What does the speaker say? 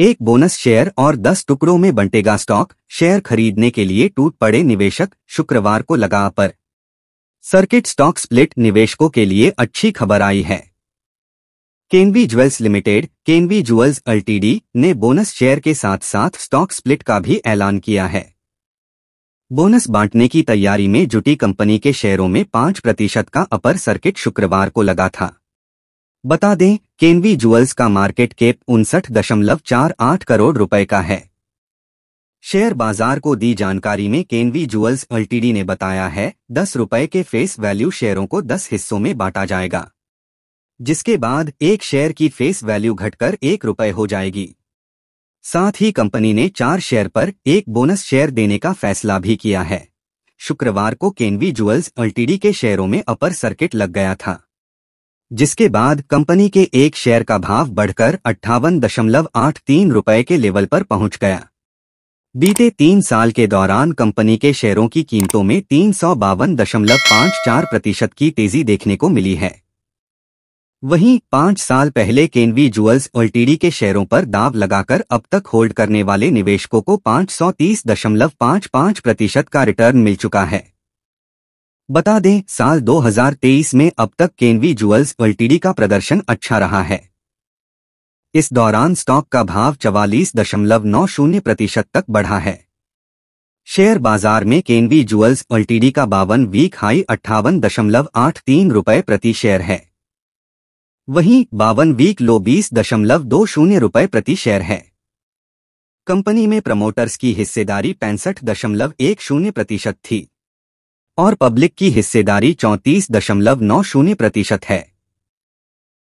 एक bonus share और 10 टुकड़ों में बंटेगा स्टॉक शेयर खरीदने के लिए टूट पड़े निवेशक शुक्रवार को लगा पर सर्किट स्टॉक स्प्लिट निवेशकों के लिए अच्छी खबर आई है Kenvi Jewels Limited Kenvi Jewels LTD ने बोनस शेयर के साथ साथ स्टॉक स्प्लिट का भी ऐलान किया है बोनस बांटने की तैयारी में जुटी कंपनी के शेयरों में पांच प्रतिशत का अपर सर्किट शुक्रवार को लगा था बता दें केनवी ज्वेल्स का मार्केट केप उनसठ दशमलव चार आठ करोड़ रुपए का है शेयर बाजार को दी जानकारी में केनवी ज्वेल्स एलटीडी ने बताया है दस रुपए के फेस वैल्यू शेयरों को दस हिस्सों में बांटा जाएगा जिसके बाद एक शेयर की फेस वैल्यू घटकर एक रुपए हो जाएगी साथ ही कंपनी ने चार शेयर पर एक बोनस शेयर देने का फैसला भी किया है शुक्रवार को केनवी ज्वेल्स एलटीडी के शेयरों में अपर सर्किट लग गया था जिसके बाद कंपनी के एक शेयर का भाव बढ़कर अट्ठावन दशमलव आठ तीन रुपए के लेवल पर पहुंच गया बीते तीन साल के दौरान कंपनी के शेयरों की कीमतों में तीन सौ बावन दशमलव पाँच चार प्रतिशत की तेजी देखने को मिली है वहीं पाँच साल पहले केनवी जुअल्स ओल्टीडी के शेयरों पर दाव लगाकर अब तक होल्ड करने वाले निवेशकों को पाँच सौ तीस दशमलव पाँच पाँच प्रतिशत का रिटर्न मिल चुका है बता दें साल 2023 में अब तक केनवी ज्वेल्स एलटीडी का प्रदर्शन अच्छा रहा है इस दौरान स्टॉक का भाव चवालीस दशमलव नौ शून्य प्रतिशत तक बढ़ा है शेयर बाजार में केनवी ज्वेल्स एलटीडी का बावन वीक हाई अट्ठावन दशमलव आठ तीन रुपये प्रति शेयर है वहीं बावन वीक लो बीस दशमलव दो शून्य रुपये प्रति शेयर है कंपनी में प्रमोटर्स की हिस्सेदारी पैंसठ दशमलव एक शून्य प्रतिशत थी और पब्लिक की हिस्सेदारी चौंतीस दशमलव नौ शून्य प्रतिशत है